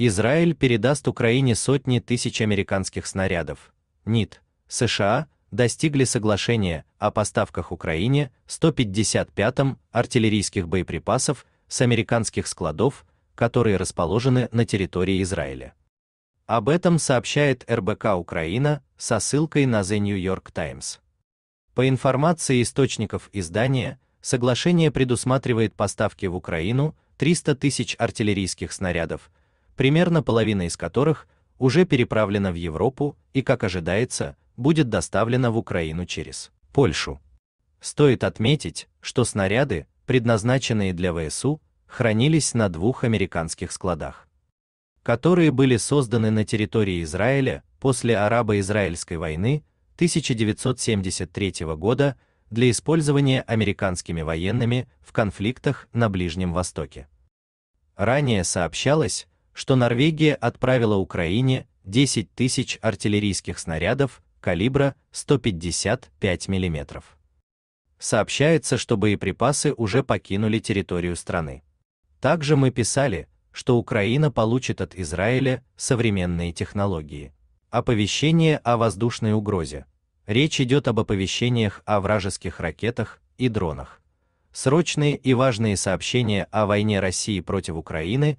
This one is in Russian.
Израиль передаст Украине сотни тысяч американских снарядов. НИТ, США достигли соглашения о поставках Украине 155-м артиллерийских боеприпасов с американских складов, которые расположены на территории Израиля. Об этом сообщает РБК Украина со ссылкой на The New York Times. По информации источников издания, соглашение предусматривает поставки в Украину 300 тысяч артиллерийских снарядов, примерно половина из которых уже переправлена в Европу и, как ожидается, будет доставлена в Украину через Польшу. Стоит отметить, что снаряды, предназначенные для ВСУ, хранились на двух американских складах, которые были созданы на территории Израиля после арабо-израильской войны 1973 года для использования американскими военными в конфликтах на Ближнем Востоке. Ранее сообщалось, что Норвегия отправила Украине 10 тысяч артиллерийских снарядов калибра 155 мм. Сообщается, что боеприпасы уже покинули территорию страны. Также мы писали, что Украина получит от Израиля современные технологии. Оповещение о воздушной угрозе. Речь идет об оповещениях о вражеских ракетах и дронах. Срочные и важные сообщения о войне России против Украины